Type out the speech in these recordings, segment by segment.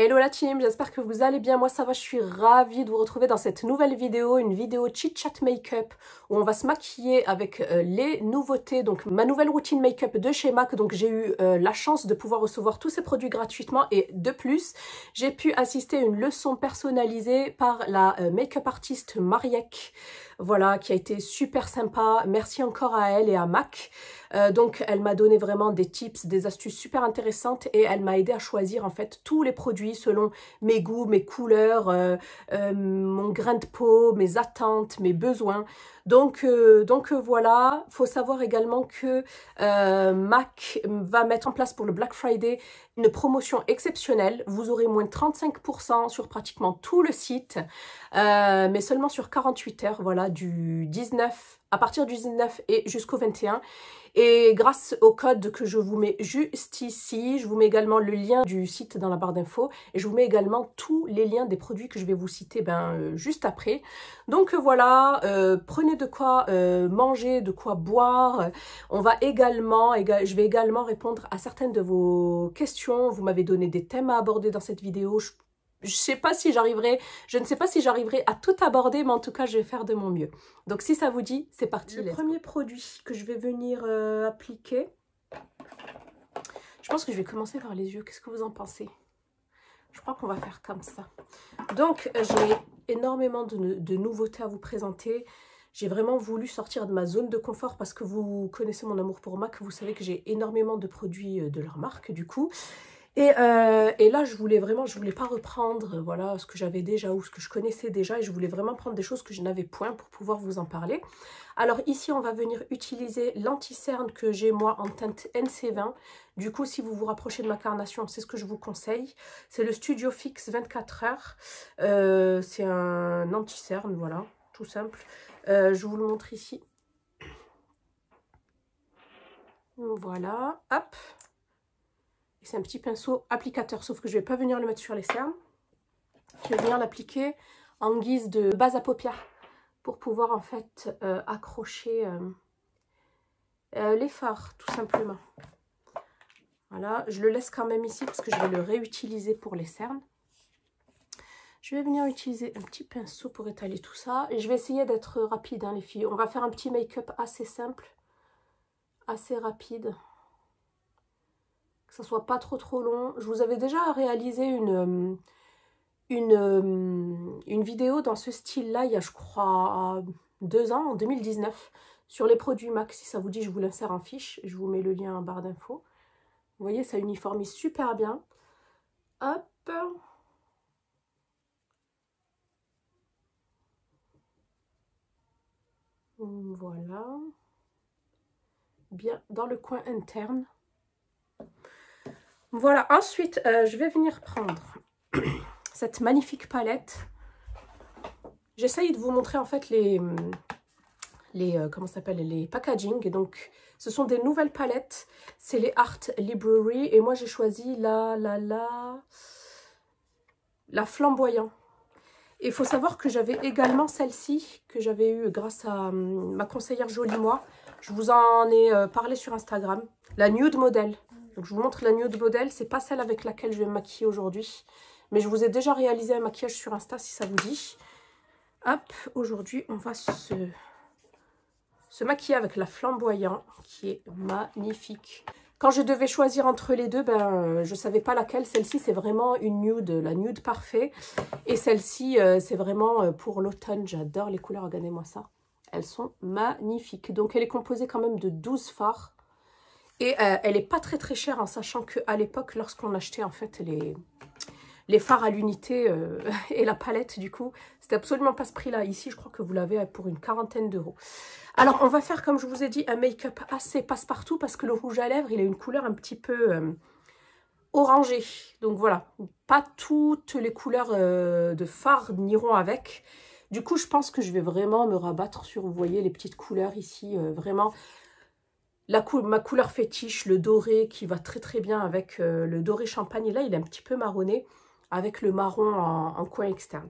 Hello la team, j'espère que vous allez bien, moi ça va, je suis ravie de vous retrouver dans cette nouvelle vidéo, une vidéo chit chat make-up où on va se maquiller avec euh, les nouveautés, donc ma nouvelle routine make-up de chez MAC, donc j'ai eu euh, la chance de pouvoir recevoir tous ces produits gratuitement et de plus, j'ai pu assister à une leçon personnalisée par la euh, make-up artiste Mariek voilà, qui a été super sympa. Merci encore à elle et à Mac. Euh, donc, elle m'a donné vraiment des tips, des astuces super intéressantes et elle m'a aidé à choisir en fait tous les produits selon mes goûts, mes couleurs, euh, euh, mon grain de peau, mes attentes, mes besoins. Donc, voilà, euh, donc euh, voilà, faut savoir également que euh, Mac va mettre en place pour le Black Friday une promotion exceptionnelle. Vous aurez moins de 35% sur pratiquement tout le site, mais seulement sur 48 heures, voilà, du 19, à partir du 19 et jusqu'au 21. Et grâce au code que je vous mets juste ici, je vous mets également le lien du site dans la barre d'infos et je vous mets également tous les liens des produits que je vais vous citer ben, euh, juste après. Donc euh, voilà, euh, prenez de quoi manger, de quoi boire. On va également, je vais également répondre à certaines de vos questions. Vous m'avez donné des thèmes à aborder dans cette vidéo je sais pas si j'arriverai, je ne sais pas si j'arriverai à tout aborder, mais en tout cas, je vais faire de mon mieux. Donc, si ça vous dit, c'est parti. Le premier produit que je vais venir euh, appliquer, je pense que je vais commencer par les yeux. Qu'est-ce que vous en pensez Je crois qu'on va faire comme ça. Donc, euh, j'ai énormément de, de nouveautés à vous présenter. J'ai vraiment voulu sortir de ma zone de confort parce que vous connaissez mon amour pour MAC, vous savez que j'ai énormément de produits euh, de leur marque du coup. Euh, et, là, je voulais vraiment, je voulais pas reprendre euh, voilà, ce que j'avais déjà ou ce que je connaissais déjà. Et je voulais vraiment prendre des choses que je n'avais point pour pouvoir vous en parler. Alors ici, on va venir utiliser l'anti-cerne que j'ai moi en teinte NC20. Du coup, si vous vous rapprochez de ma carnation, c'est ce que je vous conseille. C'est le Studio Fix 24 heures. Euh, c'est un anti-cerne, voilà, tout simple. je vous le montre ici. Voilà, hop c'est un petit pinceau applicateur, sauf que je ne vais pas venir le mettre sur les cernes. Je vais venir l'appliquer en guise de base à paupières pour pouvoir en fait euh, accrocher euh, euh, les fards tout simplement. Voilà, je le laisse quand même ici parce que je vais le réutiliser pour les cernes. Je vais venir utiliser un petit pinceau pour étaler tout ça. Et je vais essayer d'être rapide hein, les filles. On va faire un petit make-up assez simple, assez rapide que ça soit pas trop trop long. Je vous avais déjà réalisé une, euh, une, euh, une vidéo dans ce style-là il y a je crois deux ans, en 2019, sur les produits MAC. Si ça vous dit, je vous l'insère en fiche. Je vous mets le lien en barre d'infos. Vous voyez, ça uniformise super bien. Hop Voilà. Bien dans le coin interne. Voilà, ensuite, euh, je vais venir prendre cette magnifique palette. J'essaye de vous montrer en fait les, les euh, comment s'appelle les packaging. donc, ce sont des nouvelles palettes. C'est les Art Library. Et moi, j'ai choisi la, la, la, la flamboyant. Il faut savoir que j'avais également celle-ci, que j'avais eue grâce à hum, ma conseillère Jolie Moi. Je vous en ai euh, parlé sur Instagram. La Nude Model. Donc je vous montre la nude modèle, c'est pas celle avec laquelle je vais me maquiller aujourd'hui. Mais je vous ai déjà réalisé un maquillage sur Insta si ça vous dit. Hop, aujourd'hui on va se, se maquiller avec la flamboyant qui est magnifique. Quand je devais choisir entre les deux, ben, je ne savais pas laquelle. Celle-ci, c'est vraiment une nude, la nude parfaite. Et celle-ci, euh, c'est vraiment euh, pour l'automne. J'adore les couleurs, regardez-moi ça. Elles sont magnifiques. Donc, elle est composée quand même de 12 phares. Et euh, elle n'est pas très très chère en sachant qu'à l'époque, lorsqu'on achetait en fait les, les fards à l'unité euh, et la palette du coup, c'était absolument pas ce prix-là. Ici, je crois que vous l'avez pour une quarantaine d'euros. Alors, on va faire, comme je vous ai dit, un make-up assez passe-partout parce que le rouge à lèvres, il a une couleur un petit peu euh, orangée. Donc voilà, pas toutes les couleurs de fards n'iront avec. Du coup, je pense que je vais vraiment me rabattre sur, vous voyez, les petites couleurs ici, vraiment ma couleur fétiche, le doré qui va très très bien avec euh, le doré champagne. Et là, il est un petit peu marronné avec le marron en, coin externe.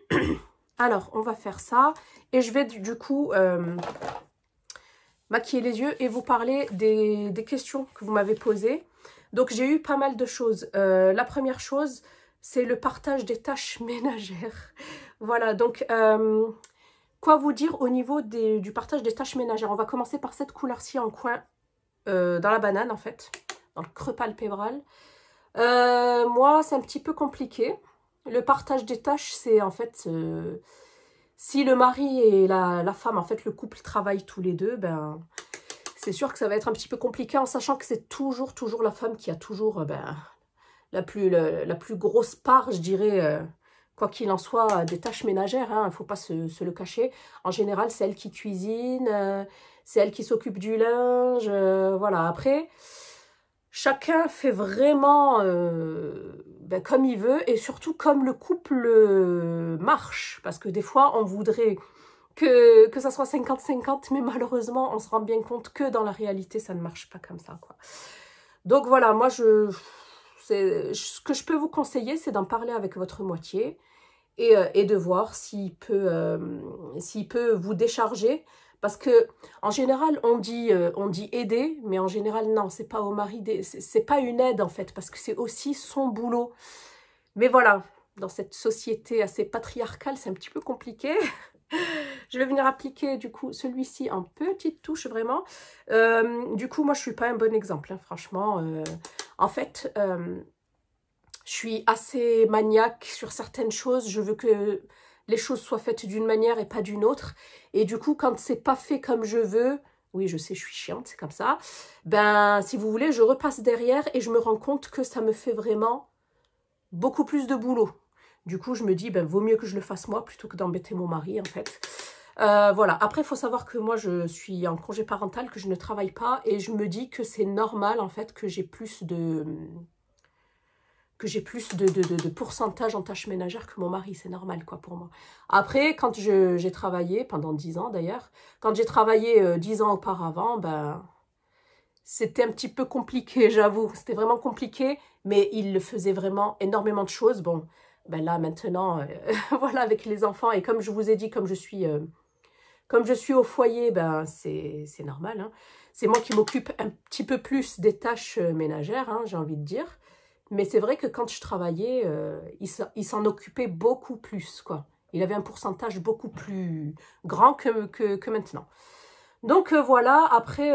Alors, on va faire ça. Et je vais du coup euh, maquiller les yeux et vous parler des, questions que vous m'avez posées. Donc, j'ai eu pas mal de choses. Euh, la première chose, c'est le partage des tâches ménagères. voilà, donc Quoi vous dire au niveau du partage des tâches ménagères On va commencer par cette couleur-ci en coin, euh, dans la banane en fait, dans le creux palpébral. Euh, moi, c'est un petit peu compliqué. Le partage des tâches, c'est en fait... Euh, si le mari et la, femme, en fait, le couple travaille tous les deux, ben, c'est sûr que ça va être un petit peu compliqué en sachant que c'est toujours, toujours la femme qui a toujours ben, la, plus, la, plus grosse part, je dirais, Quoi qu'il en soit, euh, des tâches ménagères, il hein, ne faut pas se, le cacher. En général, c'est elle qui cuisine, euh, c'est elle qui s'occupe du linge, euh, voilà. Après, chacun fait vraiment ben, comme il veut et surtout comme le couple marche. Parce que des fois, on voudrait que, que ça soit 50-50, mais malheureusement, on se rend bien compte que dans la réalité, ça ne marche pas comme ça, Donc voilà, moi, je ce que je peux vous conseiller, c'est d'en parler avec votre moitié et, euh, de voir s'il peut, euh, s'il peut vous décharger. Parce que en général, on dit, euh, on dit aider, mais en général, non, c'est pas au mari, c'est pas une aide en fait, parce que c'est aussi son boulot. Mais voilà, dans cette société assez patriarcale, c'est un petit peu compliqué. je vais venir appliquer du coup celui-ci en petite touche vraiment. du coup, moi je suis pas un bon exemple, hein, franchement. Euh, en fait, euh, je suis assez maniaque sur certaines choses. Je veux que les choses soient faites d'une manière et pas d'une autre. Et du coup, quand c'est pas fait comme je veux, oui, je sais, je suis chiante, c'est comme ça. Ben, si vous voulez, je repasse derrière et je me rends compte que ça me fait vraiment beaucoup plus de boulot. Du coup, je me dis, ben, vaut mieux que je le fasse moi plutôt que d'embêter mon mari, en fait. Euh, voilà, après, il faut savoir que moi, je suis en congé parental, que je ne travaille pas, et je me dis que c'est normal, en fait, que j'ai plus de que j'ai plus de, de, pourcentage en tâches ménagères que mon mari, c'est normal quoi pour moi. Après, quand j'ai travaillé, pendant 10 ans d'ailleurs, quand j'ai travaillé euh, dix 10 ans auparavant, ben, c'était un petit peu compliqué, j'avoue, c'était vraiment compliqué, mais il faisait vraiment énormément de choses. Bon, ben là maintenant, euh, voilà, avec les enfants, et comme je vous ai dit, comme je suis... Comme je suis au foyer, ben c'est normal. Hein. C'est moi qui m'occupe un petit peu plus des tâches euh, ménagères, hein, j'ai envie de dire. Mais c'est vrai que quand je travaillais, euh, il s'en occupait beaucoup plus. quoi. Il avait un pourcentage beaucoup plus grand que, maintenant. Donc euh, voilà, après,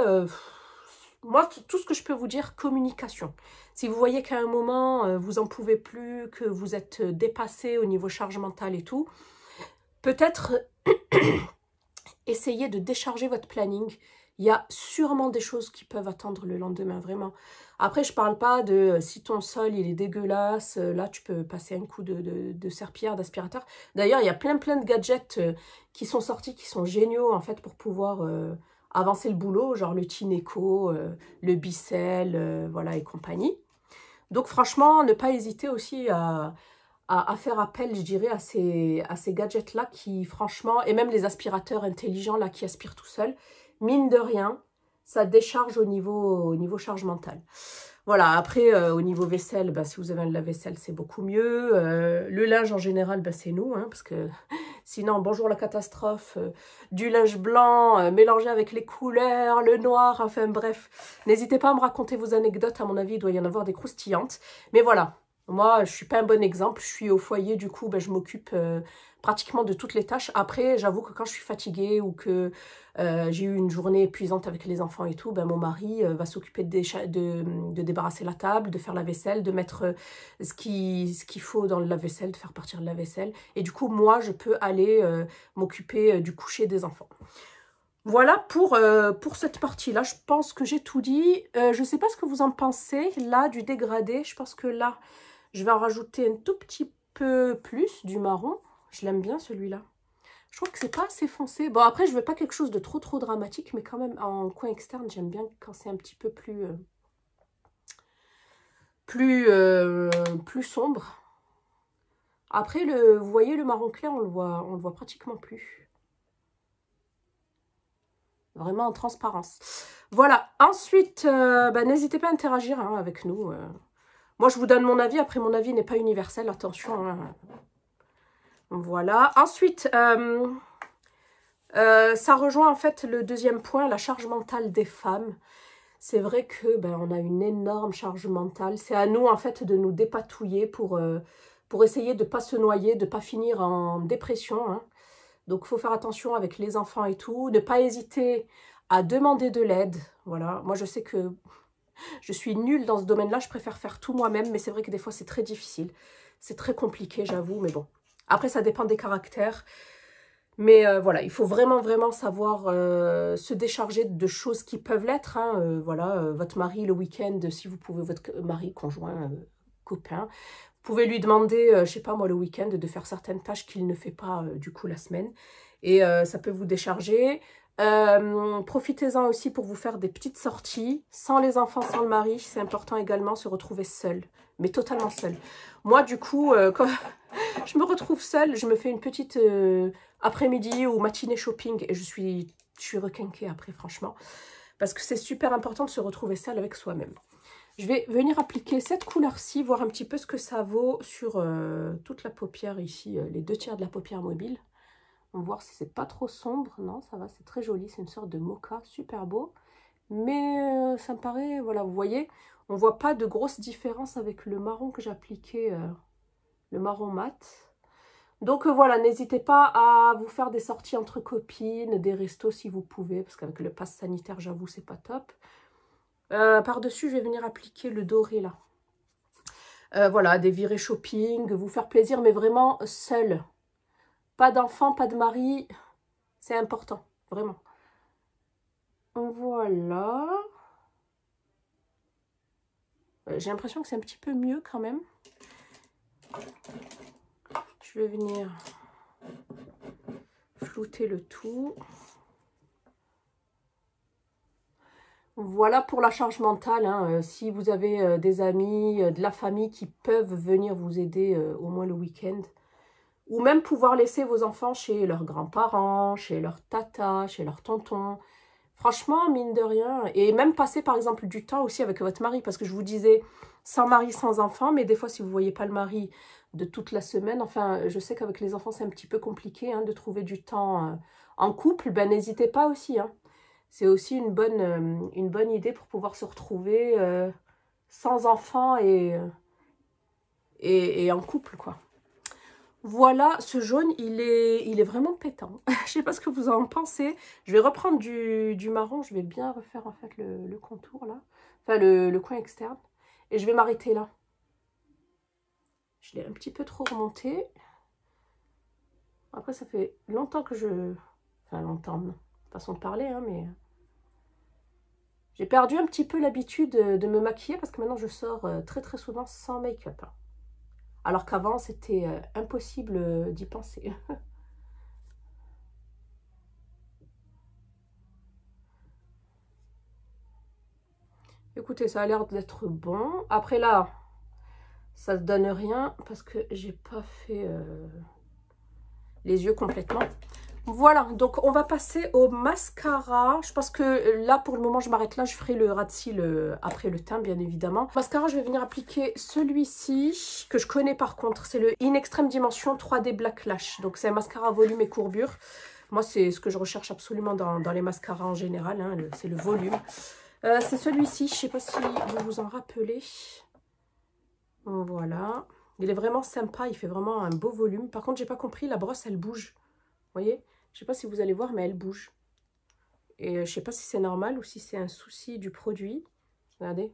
moi, tout ce que je peux vous dire, communication. Si vous voyez qu'à un moment, vous en pouvez plus, que vous êtes dépassé au niveau charge mentale et tout, peut-être essayez de décharger votre planning. Il y a sûrement des choses qui peuvent attendre le lendemain, vraiment. Après, je ne parle pas de euh, si ton sol, il est dégueulasse, euh, là, tu peux passer un coup de, de, serpillère, d'aspirateur. D'ailleurs, il y a plein, plein de gadgets euh, qui sont sortis, qui sont géniaux, en fait, pour pouvoir... avancer le boulot, genre le Tineco, le Bicel, voilà, et compagnie. Donc franchement, ne pas hésiter aussi à, à, faire appel, je dirais, à ces, gadgets-là qui, franchement, et même les aspirateurs intelligents là qui aspirent tout seuls, mine de rien, ça décharge au niveau, au niveau charge mentale. Voilà, après, euh, au niveau vaisselle, bah, si vous avez un lave-vaisselle, c'est beaucoup mieux. Euh, le linge, en général, bah, c'est nous, hein, parce que sinon, bonjour la catastrophe, euh, du linge blanc mélangé avec les couleurs, le noir, enfin bref. N'hésitez pas à me raconter vos anecdotes, à mon avis, il doit y en avoir des croustillantes. Mais voilà, moi, je ne suis pas un bon exemple. Je suis au foyer, du coup, ben, je m'occupe euh, pratiquement de toutes les tâches. Après, j'avoue que quand je suis fatiguée ou que euh, j'ai eu une journée épuisante avec les enfants et tout, ben, mon mari euh, va s'occuper de, de, débarrasser la table, de faire la vaisselle, de mettre ce qu'il ce faut dans la vaisselle de faire partir le lave-vaisselle. Et du coup, moi, je peux aller m'occuper du coucher des enfants. Voilà pour, pour cette partie-là. Je pense que j'ai tout dit. je ne sais pas ce que vous en pensez, là, du dégradé. Je pense que là, je vais en rajouter un tout petit peu plus du marron. Je l'aime bien celui-là. Je crois que c'est pas assez foncé. Bon, après, je veux pas quelque chose de trop trop dramatique, mais quand même, en coin externe, j'aime bien quand c'est un petit peu plus... Euh, plus, euh, plus sombre. Après, le, vous voyez, le marron clair, on le voit, on le voit pratiquement plus. Vraiment en transparence. Voilà. Ensuite, euh, bah, n'hésitez pas à interagir hein, avec nous. Moi, je vous donne mon avis. Après, mon avis n'est pas universel. Attention. Hein. Voilà. Ensuite, euh, euh, ça rejoint en fait le deuxième point, la charge mentale des femmes. C'est vrai que ben, on a une énorme charge mentale. C'est à nous en fait de nous dépatouiller pour, euh, pour essayer de ne pas se noyer, de ne pas finir en dépression. Hein. Donc, il faut faire attention avec les enfants et tout. Ne pas hésiter à demander de l'aide. Voilà. Moi, je sais que je suis nulle dans ce domaine-là, je préfère faire tout moi-même, mais c'est vrai que des fois c'est très difficile. C'est très compliqué, j'avoue, mais bon. Après, ça dépend des caractères. Mais euh, voilà, il faut vraiment, vraiment savoir euh, se décharger de choses qui peuvent l'être. Hein. Euh, voilà, votre mari le week-end, si vous pouvez, votre mari, conjoint, copain, vous pouvez lui demander, je sais pas moi, le week-end, de faire certaines tâches qu'il ne fait pas du coup la semaine. Et ça peut vous décharger. Euh, profitez-en aussi pour vous faire des petites sorties, sans les enfants, sans le mari. C'est important également se retrouver seul, mais totalement seul. Moi, du coup, euh, je me retrouve seule, je me fais une petite euh, après-midi ou matinée shopping et je suis, je suis requinquée après, franchement. Parce que c'est super important de se retrouver seule avec soi-même. Je vais venir appliquer cette couleur-ci, voir un petit peu ce que ça vaut sur toute la paupière ici, les deux tiers de la paupière mobile. On va voir si c'est pas trop sombre. Non, ça va, c'est très joli. C'est une sorte de mocha, super beau. Mais euh, ça me paraît, voilà, vous voyez, on voit pas de grosse différence avec le marron que j'appliquais, appliqué, euh, le marron mat. Donc euh, voilà, n'hésitez pas à vous faire des sorties entre copines, des restos si vous pouvez, parce qu'avec le pass sanitaire, j'avoue, c'est pas top. Par-dessus, je vais venir appliquer le doré là. voilà, des virées shopping, vous faire plaisir, mais vraiment seul. Pas d'enfant, pas de mari. C'est important, vraiment. Voilà. Euh, j'ai l'impression que c'est un petit peu mieux quand même. Je vais venir flouter le tout. Voilà pour la charge mentale. Hein. Euh, si vous avez euh, des amis, de la famille qui peuvent venir vous aider au moins le week-end, ou même pouvoir laisser vos enfants chez leurs grands-parents, chez leurs tata, chez leurs tontons. Franchement, mine de rien, et même passer par exemple du temps aussi avec votre mari, parce que je vous disais sans mari, sans enfant, mais des fois si vous ne voyez pas le mari de toute la semaine, enfin je sais qu'avec les enfants c'est un petit peu compliqué hein, de trouver du temps euh, en couple, ben n'hésitez pas aussi. Hein. C'est aussi une bonne, euh, une bonne idée pour pouvoir se retrouver euh, sans enfant et, et en couple, quoi. Voilà, ce jaune, il est, il est vraiment pétant. je sais pas ce que vous en pensez. Je vais reprendre du, du marron. Je vais bien refaire en fait le, contour là. Enfin, le, coin externe. Et je vais m'arrêter là. Je l'ai un petit peu trop remonté. Après, ça fait longtemps que je... Enfin, longtemps, façon de parler, hein, mais... J'ai perdu un petit peu l'habitude de, me maquiller parce que maintenant, je sors euh, très très souvent sans make-up. Hein. Alors qu'avant, c'était euh, impossible euh, d'y penser. Écoutez, ça a l'air d'être bon. Après là, ça ne donne rien parce que j'ai pas fait euh, les yeux complètement. Voilà, donc on va passer au mascara. Je pense que euh, là, pour le moment, je m'arrête là. Je ferai le rat après le teint, bien évidemment. Mascara, je vais venir appliquer celui-ci, que je connais par contre. C'est le In Extreme Dimension 3D Black Lash. Donc, c'est un mascara volume et courbure. Moi, c'est ce que je recherche absolument dans, les mascaras en général. Hein, c'est le volume. Euh, c'est celui-ci. Je ne sais pas si vous vous en rappelez. Voilà. Il est vraiment sympa. Il fait vraiment un beau volume. Par contre, j'ai pas compris. La brosse, elle bouge. Vous voyez je sais pas si vous allez voir, mais elle bouge. Et euh, je sais pas si c'est normal ou si c'est un souci du produit. Regardez.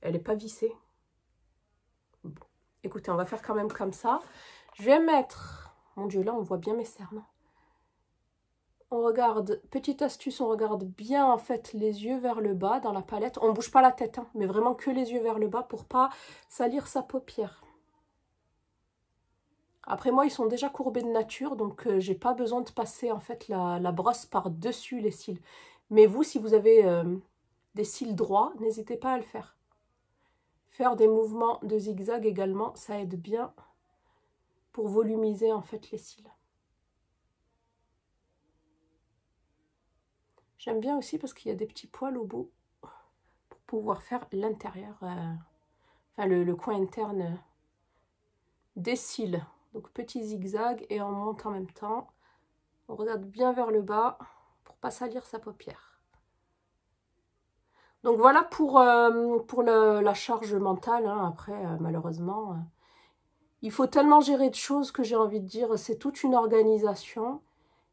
Elle n'est pas vissée. Écoutez, on va faire quand même comme ça. Je vais mettre... Mon Dieu, là, on voit bien mes cernes. On regarde... Petite astuce, on regarde bien, en fait, les yeux vers le bas dans la palette. On ne bouge pas la tête, hein, mais vraiment que les yeux vers le bas pour pas salir sa paupière. Après moi, ils sont déjà courbés de nature, donc euh, j'ai pas besoin de passer en fait la, brosse par-dessus les cils. Mais vous, si vous avez euh, des cils droits, n'hésitez pas à le faire. Faire des mouvements de zigzag également, ça aide bien pour volumiser en fait les cils. J'aime bien aussi parce qu'il y a des petits poils au bout pour pouvoir faire l'intérieur, euh, enfin le coin interne des cils. Donc petit zigzag et on monte en même temps. On regarde bien vers le bas pour pas salir sa paupière. Donc voilà pour, euh, pour la charge mentale. Hein, après, euh, malheureusement, il faut tellement gérer de choses que j'ai envie de dire, c'est toute une organisation.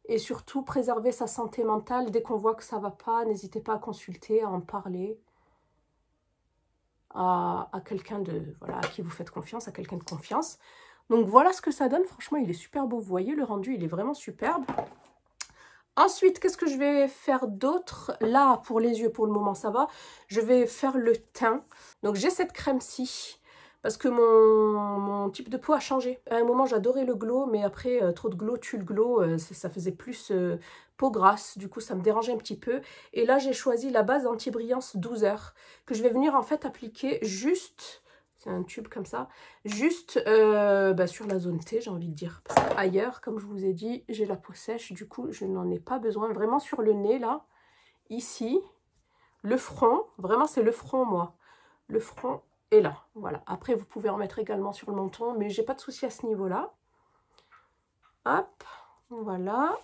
Et surtout, préserver sa santé mentale. Dès qu'on voit que ça va pas, n'hésitez pas à consulter, à en parler à, à quelqu'un de voilà à qui vous faites confiance, à quelqu'un de confiance. Donc voilà ce que ça donne. Franchement, il est super beau. Vous voyez, le rendu, il est vraiment superbe. Ensuite, qu'est-ce que je vais faire d'autre Là, pour les yeux, pour le moment, ça va. Je vais faire le teint. Donc j'ai cette crème-ci parce que mon, mon, type de peau a changé. À un moment, j'adorais le glow, mais après, euh, trop de glow tue le glow. Euh, ça faisait plus euh, peau grasse. Du coup, ça me dérangeait un petit peu. Et là, j'ai choisi la base anti-brillance 12 heures que je vais venir en fait appliquer juste c'est un tube comme ça, juste euh, bah, sur la zone T, j'ai envie de dire. ailleurs, comme je vous ai dit, j'ai la peau sèche, du coup, je n'en ai pas besoin. Vraiment sur le nez, là, ici, le front, vraiment, c'est le front, moi. Le front est là, voilà. Après, vous pouvez en mettre également sur le menton, mais j'ai pas de souci à ce niveau-là. Hop, voilà.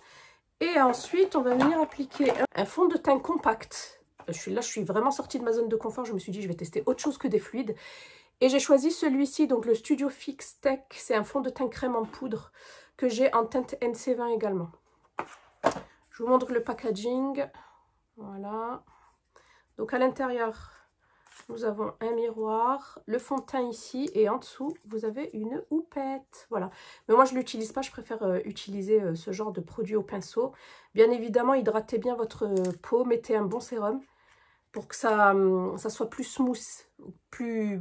Et ensuite, on va venir appliquer un fond de teint compact. Je suis là, je suis vraiment sortie de ma zone de confort. Je me suis dit, je vais tester autre chose que des fluides. Et j'ai choisi celui-ci, donc le Studio Fix Tech. C'est un fond de teint crème en poudre que j'ai en teinte NC20 également. Je vous montre le packaging. Voilà. Donc à l'intérieur, nous avons un miroir, le fond de teint ici et en dessous, vous avez une houppette. Voilà. Mais moi, je ne l'utilise pas. Je préfère euh, utiliser euh, ce genre de produit au pinceau. Bien évidemment, hydratez bien votre euh, peau. Mettez un bon sérum pour que ça, hum, ça soit plus smooth, plus...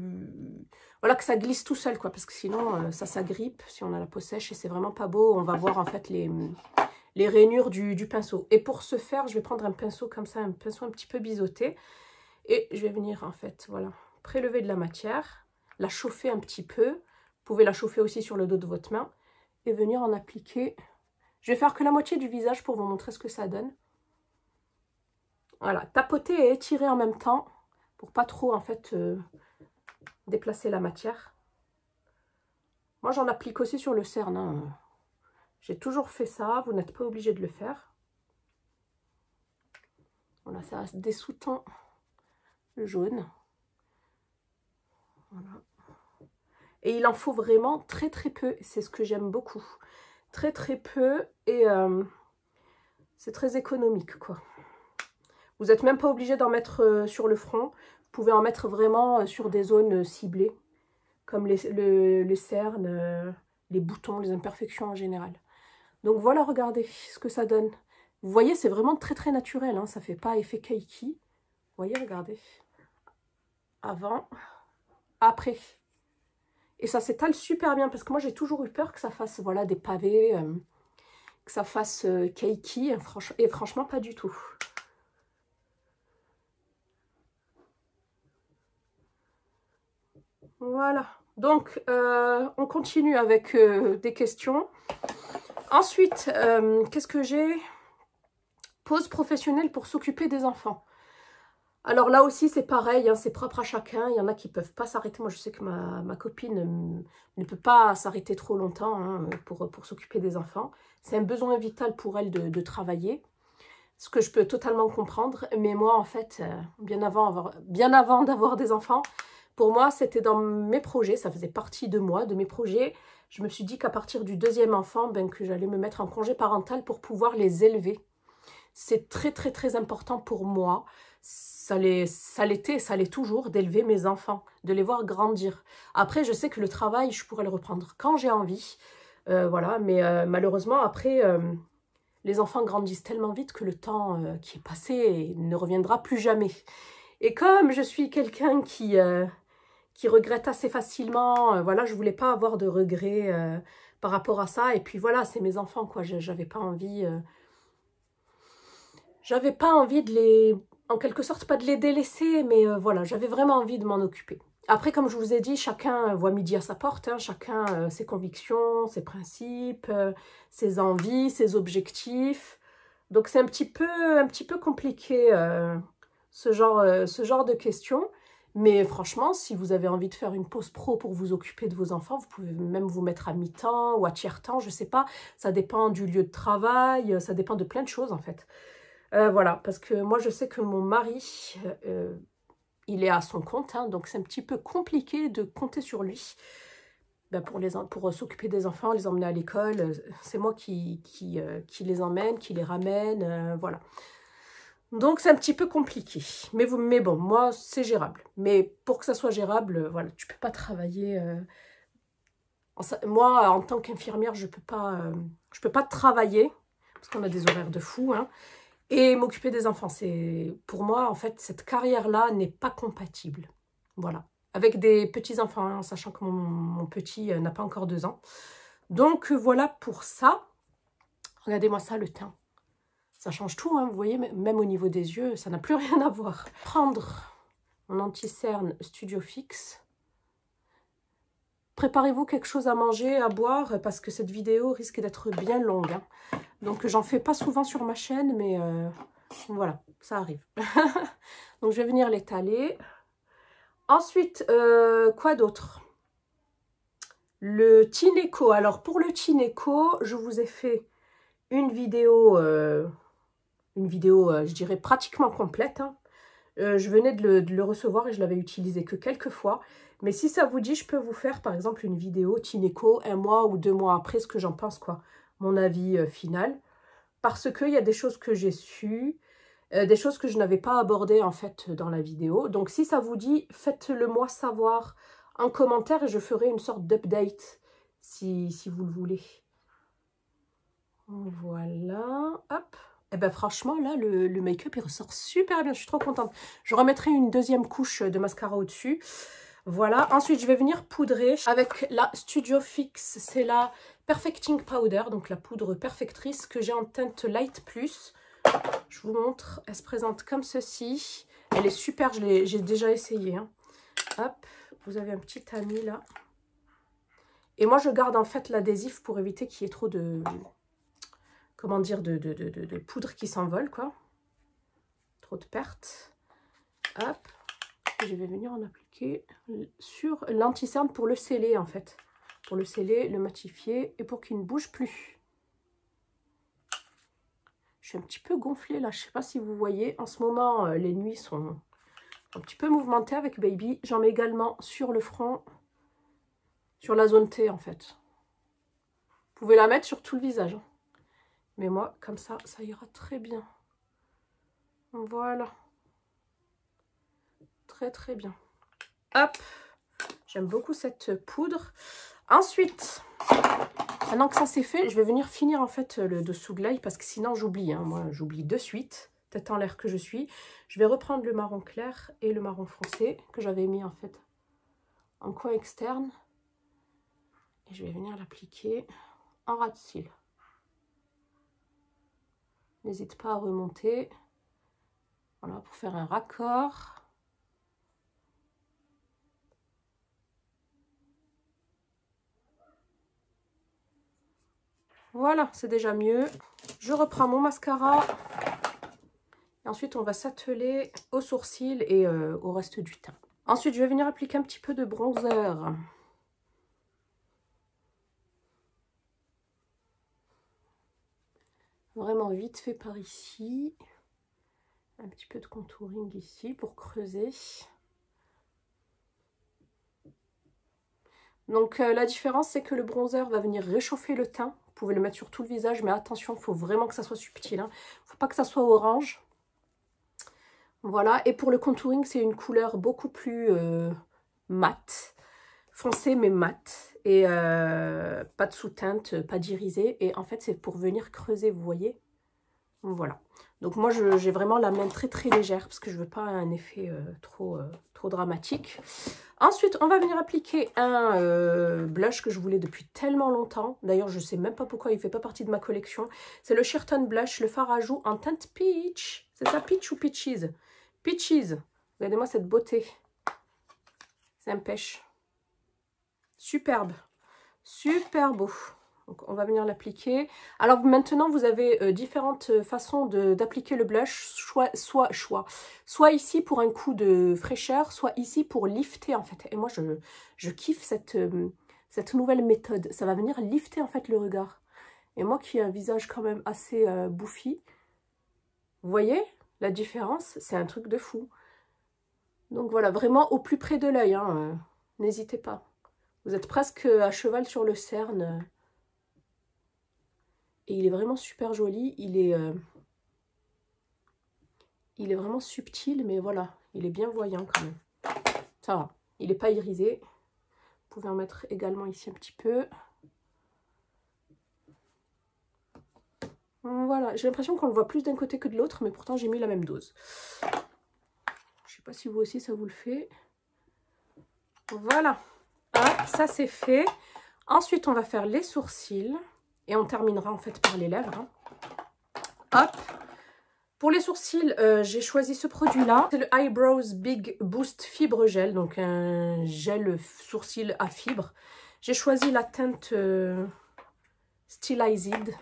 Voilà, que ça glisse tout seul, quoi, parce que sinon, euh, ça s'agrippe si on a la peau sèche et c'est vraiment pas beau. On va voir, en fait, les, hum, les rainures du, pinceau. Et pour ce faire, je vais prendre un pinceau comme ça, un pinceau un petit peu biseauté. Et je vais venir, en fait, voilà, prélever de la matière, la chauffer un petit peu. Vous pouvez la chauffer aussi sur le dos de votre main et venir en appliquer. Je vais faire que la moitié du visage pour vous montrer ce que ça donne. Voilà, tapoter et étirer en même temps pour pas trop en fait euh, déplacer la matière. Moi, j'en applique aussi sur le cerne. Hein. J'ai toujours fait ça, vous n'êtes pas obligé de le faire. Voilà, ça reste des sous-tons jaune. Voilà. Et il en faut vraiment très très peu, c'est ce que j'aime beaucoup. Très très peu et euh, c'est très économique quoi. Vous n'êtes même pas obligé d'en mettre euh, sur le front. Vous pouvez en mettre vraiment euh, sur des zones euh, ciblées, comme les, les cernes, les boutons, les imperfections en général. Donc voilà, regardez ce que ça donne. Vous voyez, c'est vraiment très très naturel. Hein. Ça ne fait pas effet keiki. Vous voyez, regardez. Avant, après. Et ça s'étale super bien parce que moi j'ai toujours eu peur que ça fasse voilà, des pavés, que ça fasse keiki. Hein, et franchement, pas du tout. Voilà. Donc, euh, on continue avec euh, des questions. Ensuite, euh, qu'est-ce que j'ai Pause professionnelle pour s'occuper des enfants. Alors là aussi, c'est pareil, hein, c'est propre à chacun. Il y en a qui ne peuvent pas s'arrêter. Moi, je sais que ma, copine ne peut pas s'arrêter trop longtemps hein, pour, s'occuper des enfants. C'est un besoin vital pour elle de, travailler, ce que je peux totalement comprendre. Mais moi, en fait, bien avant d'avoir des enfants, pour moi, c'était dans mes projets, ça faisait partie de moi, de mes projets. Je me suis dit qu'à partir du deuxième enfant, ben, que j'allais me mettre en congé parental pour pouvoir les élever. C'est très très très important pour moi, ça l'était, ça l'est toujours, d'élever mes enfants, de les voir grandir. Après, je sais que le travail, je pourrais le reprendre quand j'ai envie, euh, voilà, mais euh, malheureusement, après, euh, les enfants grandissent tellement vite que le temps qui est passé ne reviendra plus jamais. Et comme je suis quelqu'un qui, qui regrette assez facilement. Euh, voilà, je voulais pas avoir de regrets euh, par rapport à ça. Et puis voilà, c'est mes enfants, quoi. J'avais pas envie... Euh, j'avais pas envie de les... En quelque sorte, pas de les délaisser, mais voilà, j'avais vraiment envie de m'en occuper. Après, comme je vous ai dit, chacun voit midi à sa porte, hein. chacun ses convictions, ses principes, ses envies, ses objectifs. Donc c'est un petit peu un petit peu compliqué ce genre ce genre de questions. Mais franchement, si vous avez envie de faire une pause pro pour vous occuper de vos enfants, vous pouvez même vous mettre à mi-temps ou à tiers-temps, je sais pas. Ça dépend du lieu de travail, euh, ça dépend de plein de choses en fait. Euh, voilà, parce que moi je sais que mon mari, euh, il est à son compte, hein, donc c'est un petit peu compliqué de compter sur lui. Ben, pour pour s'occuper des enfants, les emmener à l'école, c'est moi qui, qui, qui, les emmène, qui les ramène, voilà. Donc c'est un petit peu compliqué. Mais, vous, bon, moi, c'est gérable. Mais pour que ça soit gérable, euh, voilà, tu peux pas travailler. Euh, moi, en tant qu'infirmière, je peux euh, peux pas travailler parce qu'on a des horaires de fou. Hein, et m'occuper des enfants, c'est pour moi, en fait, cette carrière-là n'est pas compatible. Voilà. Avec des petits-enfants, hein, en sachant que mon, petit n'a pas encore deux ans. Donc voilà pour ça. Regardez-moi ça, le teint. Ça change tout, hein, vous voyez, même au niveau des yeux, ça n'a plus rien à voir. Prendre mon anti-cerne Studio Fix. Préparez-vous quelque chose à manger, à boire, parce que cette vidéo risque d'être bien longue. Hein. Donc, j'en fais pas souvent sur ma chaîne, mais euh, voilà, ça arrive. Donc, je vais venir l'étaler. Ensuite, euh, quoi d'autre Le Tineco. Alors, pour le Tineco, je vous ai fait une vidéo euh, une vidéo, euh, je dirais, pratiquement complète. Hein. Euh, je venais de le, recevoir et je l'avais utilisé que quelques fois. Mais si ça vous dit, je peux vous faire, par exemple, une vidéo Tineco un mois ou deux mois après ce que j'en pense, quoi. Mon avis euh, final. Parce qu'il y a des choses que j'ai su, des choses que je n'avais pas abordées, en fait, dans la vidéo. Donc, si ça vous dit, faites-le moi savoir en commentaire et je ferai une sorte d'update, si, si vous le voulez. Voilà, hop. Et eh ben franchement, là, le, make-up, il ressort super bien. Je suis trop contente. Je remettrai une deuxième couche de mascara au-dessus. Voilà. Ensuite, je vais venir poudrer avec la Studio Fix. C'est la Perfecting Powder, donc la poudre perfectrice que j'ai en teinte Light Plus. Je vous montre. Elle se présente comme ceci. Elle est super. J'ai déjà essayé. Hein. Hop. Vous avez un petit ami là. Et moi, je garde en fait l'adhésif pour éviter qu'il y ait trop de, comment dire, de, de, poudre qui s'envole, quoi. Trop de pertes. Hop, je vais venir en appliquer sur l'anticerne pour le sceller, en fait. Pour le sceller, le matifier et pour qu'il ne bouge plus. Je suis un petit peu gonflée, là. Je sais pas si vous voyez. En ce moment, euh, les nuits sont un petit peu mouvementées avec Baby. J'en mets également sur le front, sur la zone T, en fait. Vous pouvez la mettre sur tout le visage. Hein. Mais moi, comme ça, ça ira très bien. Voilà. Très, très bien. Hop. J'aime beaucoup cette poudre. Ensuite, maintenant que ça c'est fait, je vais venir finir en fait le dessous de l'ail parce que sinon j'oublie. Hein. Moi, j'oublie de suite, Peut-être en l'air que je suis. Je vais reprendre le marron clair et le marron foncé que j'avais mis en fait en coin externe. Et je vais venir l'appliquer en ras de cils n'hésite pas à remonter voilà, pour faire un raccord. Voilà, c'est déjà mieux. Je reprends mon mascara. Et ensuite, on va s'atteler aux sourcils et euh, au reste du teint. Ensuite, je vais venir appliquer un petit peu de bronzer. vraiment vite fait par ici. Un petit peu de contouring ici pour creuser. Donc euh, la différence c'est que le bronzer va venir réchauffer le teint. Vous pouvez le mettre sur tout le visage mais attention il faut vraiment que ça soit subtil. Il hein. ne faut pas que ça soit orange. Voilà et pour le contouring c'est une couleur beaucoup plus matte. Euh, mate foncé mais mat et euh, pas de sous-teinte, pas d'irisé. Et en fait, c'est pour venir creuser, vous voyez Voilà. Donc moi, j'ai vraiment la main très très légère parce que je veux pas un effet euh, trop, euh, trop dramatique. Ensuite, on va venir appliquer un blush que je voulais depuis tellement longtemps. D'ailleurs, je sais même pas pourquoi il fait pas partie de ma collection. C'est le Sherton Blush, le fard à joues en teinte peach. C'est ça, peach ou peaches Peaches. Regardez-moi cette beauté. C'est un pêche. Superbe. Super beau. Donc, on va venir l'appliquer. Alors, maintenant, vous avez euh, différentes euh, façons d'appliquer le blush. soit, choix. soit ici pour un coup de fraîcheur, soit ici pour lifter, en fait. Et moi, je, je kiffe cette, euh, cette nouvelle méthode. Ça va venir lifter, en fait, le regard. Et moi, qui ai un visage quand même assez bouffi, vous voyez la différence C'est un truc de fou. Donc voilà, vraiment au plus près de l'œil. Hein, n'hésitez pas. Vous êtes presque à cheval sur le cerne. Et il est vraiment super joli. Il est, euh, il est vraiment subtil, mais voilà, il est bien voyant quand même. Ça va, il n'est pas irisé. Vous pouvez en mettre également ici un petit peu. Voilà, j'ai l'impression qu'on le voit plus d'un côté que de l'autre, mais pourtant j'ai mis la même dose. Je sais pas si vous aussi ça vous le fait. Voilà ça c'est fait. Ensuite, on va faire les sourcils. Et on terminera en fait par les lèvres. Hein. Hop pour les sourcils, euh, j'ai choisi ce produit-là. C'est le Eyebrows Big Boost Fibre Gel, donc un gel sourcil à fibre. J'ai choisi la teinte euh, Stylized.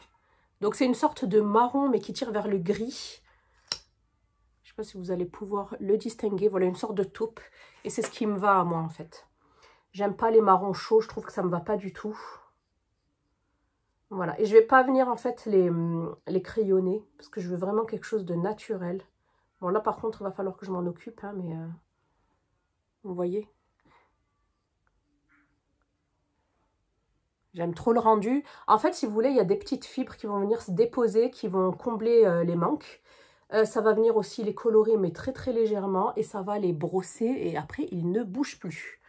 Donc c'est une sorte de marron, mais qui tire vers le gris. Je ne sais pas si vous allez pouvoir le distinguer. Voilà, une sorte de taupe. Et c'est ce qui me va à moi, en fait. J'aime pas les marrons chauds, je trouve que ça me va pas du tout. Voilà, et je vais pas venir en fait les, mm, les crayonner, parce que je veux vraiment quelque chose de naturel. Bon là par contre, il va falloir que je m'en occupe, hein, mais euh, vous voyez. J'aime trop le rendu. En fait, si vous voulez, il y a des petites fibres qui vont venir se déposer, qui vont combler euh, les manques. Euh, ça va venir aussi les colorer, mais très très légèrement, et ça va les brosser, et après, ils ne bougent plus.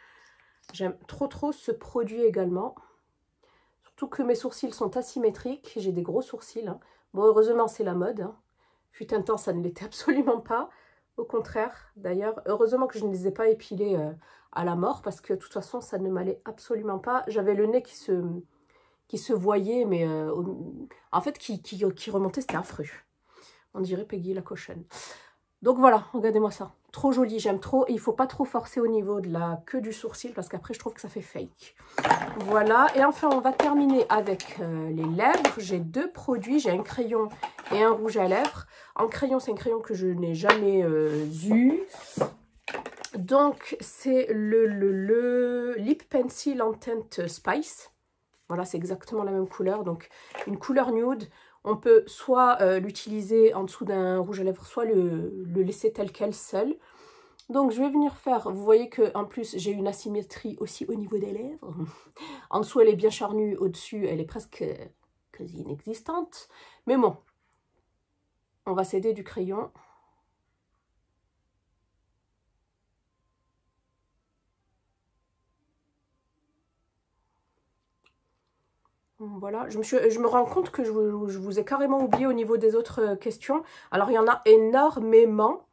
J'aime trop trop ce produit également. Surtout que mes sourcils sont asymétriques. J'ai des gros sourcils. Hein. Bon, heureusement, c'est la mode. Hein. Fut un temps, ça ne l'était absolument pas. Au contraire, d'ailleurs, heureusement que je ne les ai pas épilés euh, à la mort parce que de toute façon, ça ne m'allait absolument pas. J'avais le nez qui se, qui se voyait, mais euh, en fait, qui, qui, qui remontait, c'était affreux. On dirait Peggy la cochonne. Donc voilà, regardez-moi ça. Trop joli, j'aime trop. Et il faut pas trop forcer au niveau de la queue du sourcil parce qu'après, je trouve que ça fait fake. Voilà. Et enfin, on va terminer avec euh, les lèvres. J'ai deux produits. J'ai un crayon et un rouge à lèvres. En crayon, c'est un crayon que je n'ai jamais euh, eu. Donc, c'est le, le, Lip Pencil en teinte Spice. Voilà, c'est exactement la même couleur. Donc, une couleur nude on peut soit euh, l'utiliser en dessous d'un rouge à lèvres, soit le, laisser tel quel seul. Donc je vais venir faire, vous voyez que en plus j'ai une asymétrie aussi au niveau des lèvres. en dessous elle est bien charnue, au-dessus elle est presque euh, quasi inexistante. Mais bon, on va s'aider du crayon. Voilà, je me, rends compte que je vous, ai carrément oublié au niveau des autres euh, questions. Alors, il y en a énormément,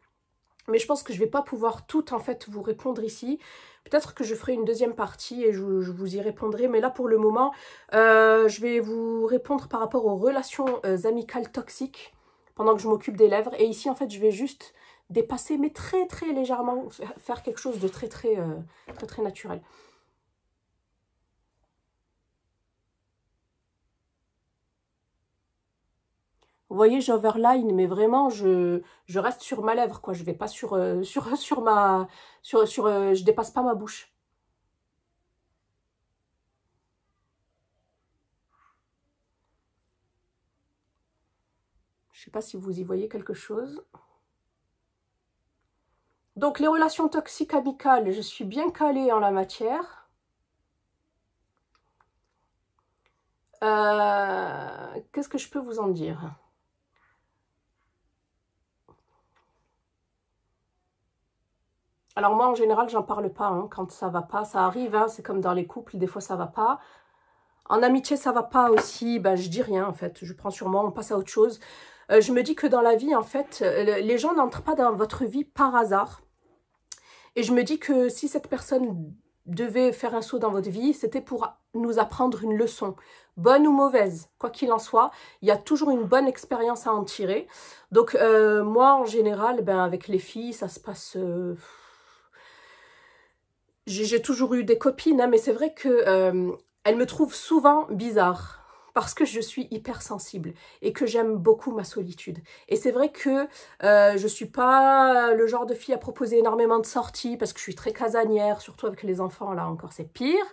mais je pense que je ne vais pas pouvoir toutes, en fait, vous répondre ici. Peut-être que je ferai une deuxième partie et je, vous y répondrai. Mais là, pour le moment, euh, je vais vous répondre par rapport aux relations euh, amicales toxiques pendant que je m'occupe des lèvres. Et ici, en fait, je vais juste dépasser, mais très, très légèrement, faire quelque chose de très, très, très, très naturel. Vous voyez, j'overline, mais vraiment, je, reste sur ma lèvre, quoi. Je vais pas sur, euh, ma... Euh, je dépasse pas ma bouche. Je sais pas si vous y voyez quelque chose. Donc, les relations toxiques amicales, je suis bien calée en la matière. Euh, qu'est-ce que je peux vous en dire Alors moi, en général, j'en parle pas hein. quand ça va pas. Ça arrive, hein. c'est comme dans les couples, des fois ça va pas. En amitié, ça va pas aussi, ben, je dis rien en fait. Je prends sur moi, on passe à autre chose. Euh, je me dis que dans la vie, en fait, les gens n'entrent pas dans votre vie par hasard. Et je me dis que si cette personne devait faire un saut dans votre vie, c'était pour nous apprendre une leçon, bonne ou mauvaise, quoi qu'il en soit, il y a toujours une bonne expérience à en tirer. Donc euh, moi, en général, ben, avec les filles, ça se passe... Euh, j'ai toujours eu des copines, hein, mais c'est vrai que euh, me trouvent souvent bizarre parce que je suis hypersensible et que j'aime beaucoup ma solitude. Et c'est vrai que euh, je ne suis pas le genre de fille à proposer énormément de sorties parce que je suis très casanière, surtout avec les enfants, là encore c'est pire.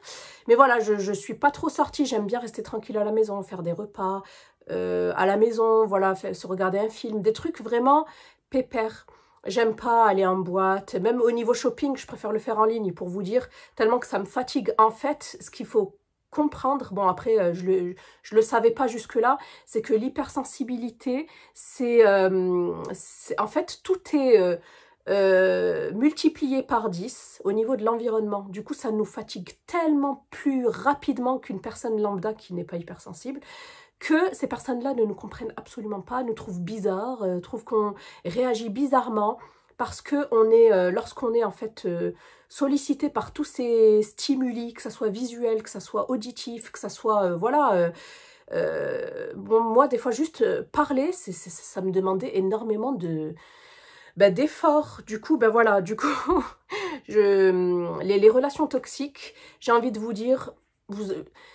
Mais voilà, je ne suis pas trop sortie, j'aime bien rester tranquille à la maison, faire des repas euh, à la maison, voilà, se regarder un film, des trucs vraiment pépères. J'aime pas aller en boîte, même au niveau shopping, je préfère le faire en ligne pour vous dire, tellement que ça me fatigue. En fait, ce qu'il faut comprendre, bon après euh, je le, je le savais pas jusque-là, c'est que l'hypersensibilité, c'est euh, en fait tout est euh, multiplié par 10 au niveau de l'environnement. Du coup ça nous fatigue tellement plus rapidement qu'une personne lambda qui n'est pas hypersensible que ces personnes-là ne nous comprennent absolument pas, nous trouvent bizarres, euh, trouvent qu'on réagit bizarrement parce que on est, euh, lorsqu'on est en fait euh, sollicité par tous ces stimuli, que ça soit visuel, que ça soit auditif, que ça soit voilà. bon, moi, des fois, juste parler, ça me demandait énormément de, bah, d'efforts. Du coup, ben voilà, du coup, hum, les relations toxiques, j'ai envie de vous dire,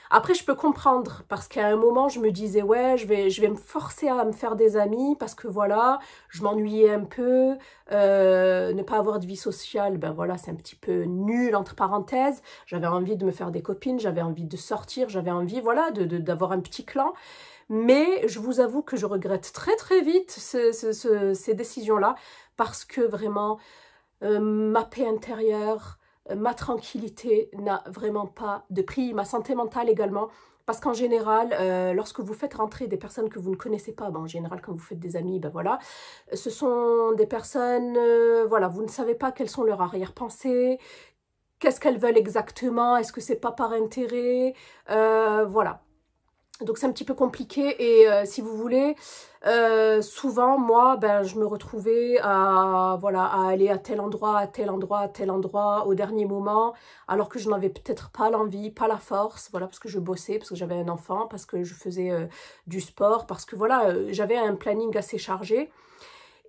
après, je peux comprendre parce qu'à un moment, je me disais, ouais, je vais, je vais me forcer à me faire des amis parce que voilà, je m'ennuyais un peu. Euh, ne pas avoir de vie sociale, ben voilà, c'est un petit peu nul, entre parenthèses. J'avais envie de me faire des copines, j'avais envie de sortir, j'avais envie, voilà, d'avoir de, un petit clan. Mais je vous avoue que je regrette très très vite ces décisions-là parce que vraiment, euh, ma paix intérieure, ma tranquillité n'a vraiment pas de prix, ma santé mentale également. Parce qu'en général, euh, lorsque vous faites rentrer des personnes que vous ne connaissez pas, en général quand vous faites des amis, ben voilà, ce sont des personnes, euh, voilà, vous ne savez pas quelles sont leurs arrière-pensées, qu'est-ce qu'elles veulent exactement, est-ce que c'est pas par intérêt, euh, voilà. Donc c'est un petit peu compliqué et euh, si vous voulez, euh, souvent moi ben, je me retrouvais à, voilà, à aller à tel endroit, à tel endroit, à tel endroit au dernier moment alors que je n'avais peut-être pas l'envie, pas la force, voilà parce que je bossais, parce que j'avais un enfant, parce que je faisais euh, du sport, parce que voilà j'avais un planning assez chargé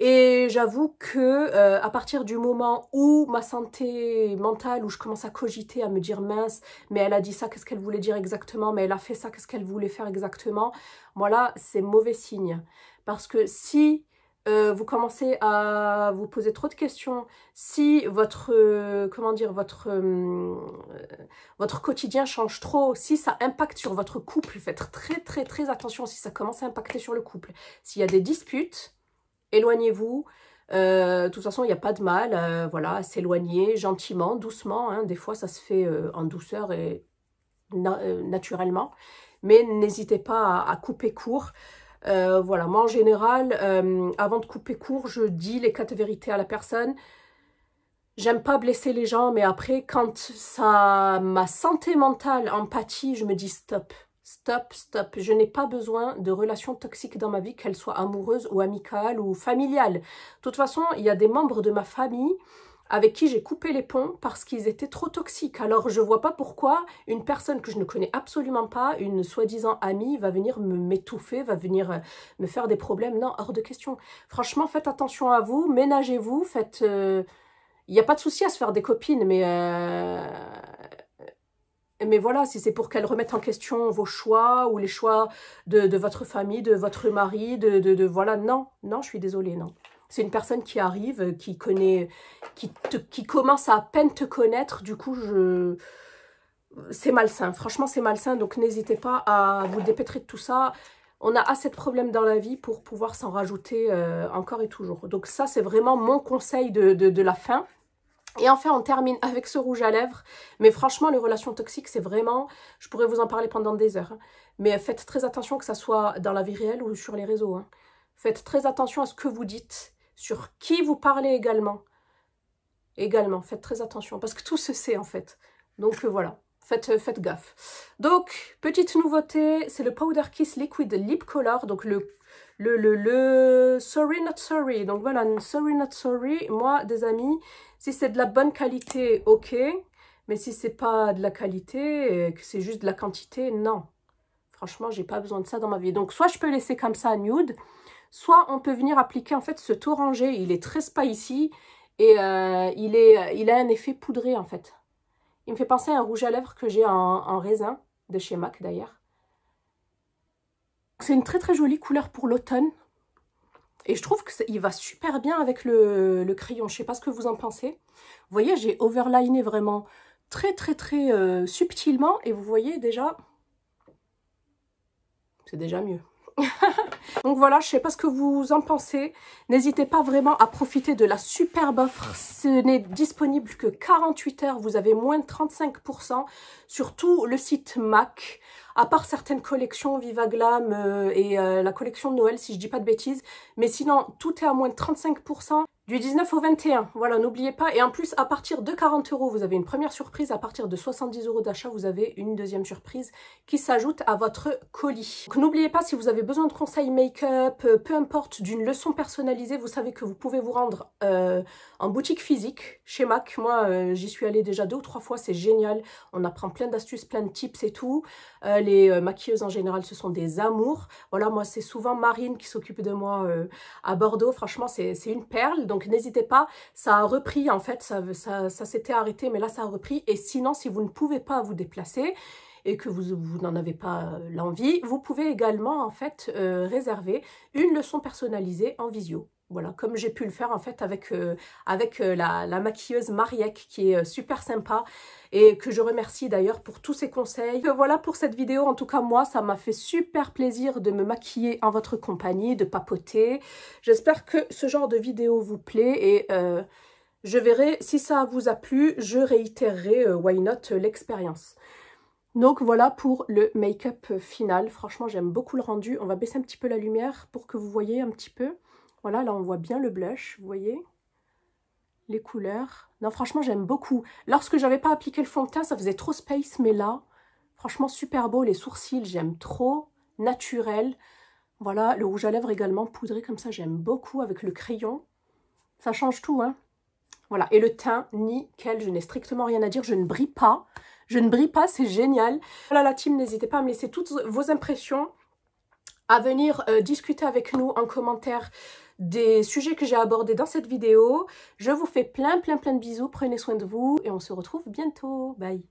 et j'avoue que euh, à partir du moment où ma santé mentale, où je commence à cogiter, à me dire mince, mais elle a dit ça, qu'est-ce qu'elle voulait dire exactement, mais elle a fait ça, qu'est-ce qu'elle voulait faire exactement, voilà, c'est mauvais signe. Parce que si euh, vous commencez à vous poser trop de questions, si votre, euh, comment dire, votre, votre quotidien change trop, si ça impacte sur votre couple, faites très très très attention si ça commence à impacter sur le couple. S'il y a des disputes, éloignez-vous. Euh, de toute façon, il n'y a pas de mal, euh, voilà, s'éloigner gentiment, doucement. Hein. des fois, ça se fait euh, en douceur et naturellement. Mais n'hésitez pas à, couper court. voilà, moi en général, avant de couper court, je dis les quatre vérités à la personne. J'aime pas blesser les gens, mais après, quand ça, ma santé mentale empathie, je me dis stop. Stop, stop, je n'ai pas besoin de relations toxiques dans ma vie, qu'elles soient amoureuses ou amicales ou familiales. De toute façon, il y a des membres de ma famille avec qui j'ai coupé les ponts parce qu'ils étaient trop toxiques. Alors je vois pas pourquoi une personne que je ne connais absolument pas, une soi-disant amie, va venir me m'étouffer, va venir euh, me faire des problèmes. Non, hors de question. Franchement, faites attention à vous, ménagez-vous, faites... Euh, il n'y a pas de souci à se faire des copines, mais... Euh, mais voilà, si c'est pour qu'elle remette en question vos choix ou les choix de, votre famille, de votre mari, de, voilà, non, non, je suis désolée, non. C'est une personne qui arrive, qui connaît, qui, commence à, peine te connaître, du coup, C'est malsain, franchement c'est malsain, donc n'hésitez pas à vous dépêtrer de tout ça. On a assez de problèmes dans la vie pour pouvoir s'en rajouter euh, encore et toujours. Donc ça c'est vraiment mon conseil de la fin. Et enfin, on termine avec ce rouge à lèvres. Mais franchement, les relations toxiques, c'est vraiment... Je pourrais vous en parler pendant des heures. Hein. Mais faites très attention que ça soit dans la vie réelle ou sur les réseaux. Hein. Faites très attention à ce que vous dites, sur qui vous parlez également. Également, faites très attention. Parce que tout se sait, en fait. Donc euh, voilà, faites, euh, faites gaffe. Donc, petite nouveauté, c'est le Powder Kiss Liquid Lip Color. Donc le le, le, le Sorry Not Sorry. Donc voilà, Sorry Not Sorry. Moi, des amis, si c'est de la bonne qualité, ok. Mais si c'est pas de la qualité, euh, que c'est juste de la quantité, non. Franchement, j'ai pas besoin de ça dans ma vie. Donc, soit je peux laisser comme ça nude, soit on peut venir appliquer en fait ce orangé. Il est très ici et euh, il, est, euh, il a un effet poudré en fait. Il me fait penser à un rouge à lèvres que j'ai en, en, raisin, de chez MAC d'ailleurs. C'est une très très jolie couleur pour l'automne, et je trouve qu'il va super bien avec le, crayon. Je ne sais pas ce que vous en pensez. Vous voyez, j'ai overliné vraiment très très très euh, subtilement. Et vous voyez déjà, c'est déjà mieux. Donc voilà, je ne sais pas ce que vous en pensez. N'hésitez pas vraiment à profiter de la superbe offre. Ce n'est disponible que 48 heures. Vous avez moins de 35% sur tout le site MAC à part certaines collections Viva Glam euh, et euh, la collection de Noël, si je dis pas de bêtises. Mais sinon, tout est à moins de 35% du 19 au 21. Voilà, n'oubliez pas. Et en plus, à partir de 40 euros, vous avez une première surprise. À partir de 70 euros d'achat, vous avez une deuxième surprise qui s'ajoute à votre colis. Donc n'oubliez pas, si vous avez besoin de conseils make-up, euh, peu importe, d'une leçon personnalisée, vous savez que vous pouvez vous rendre en boutique physique chez MAC. Moi, j'y suis allée déjà deux ou trois fois, c'est génial. On apprend plein d'astuces, plein de tips et tout. Euh, les euh, maquilleuses en général, ce sont des amours. Voilà, moi, c'est souvent Marine qui s'occupe de moi euh, à Bordeaux. Franchement, c'est une perle. Donc, n'hésitez pas. Ça a repris, en fait. Ça, ça, ça s'était arrêté, mais là, ça a repris. Et sinon, si vous ne pouvez pas vous déplacer, et que vous, n'en avez pas l'envie, vous pouvez également en fait réserver une leçon personnalisée en visio. Voilà, comme j'ai pu le faire en fait avec, euh, avec euh, la, maquilleuse Mariek qui est euh, super sympa et que je remercie d'ailleurs pour tous ses conseils. voilà pour cette vidéo, en tout cas moi ça m'a fait super plaisir de me maquiller en votre compagnie, de papoter. J'espère que ce genre de vidéo vous plaît et je verrai si ça vous a plu, je réitérerai why not l'expérience. Donc voilà pour le make-up final, franchement j'aime beaucoup le rendu, on va baisser un petit peu la lumière pour que vous voyez un petit peu. Voilà, là on voit bien le blush, vous voyez Les couleurs. Non, franchement, j'aime beaucoup. Lorsque j'avais pas appliqué le fond de teint, ça faisait trop space, mais là, franchement, super beau. Les sourcils, j'aime trop. Naturel. Voilà, le rouge à lèvres également poudré comme ça, j'aime beaucoup avec le crayon. Ça change tout, hein voilà, et le teint, nickel, je n'ai strictement rien à dire, je ne brille pas, je ne brille pas, c'est génial. Voilà la team, n'hésitez pas à me laisser toutes vos impressions, à venir euh, discuter avec nous en commentaire des sujets que j'ai abordés dans cette vidéo. Je vous fais plein plein plein de bisous, prenez soin de vous et on se retrouve bientôt. Bye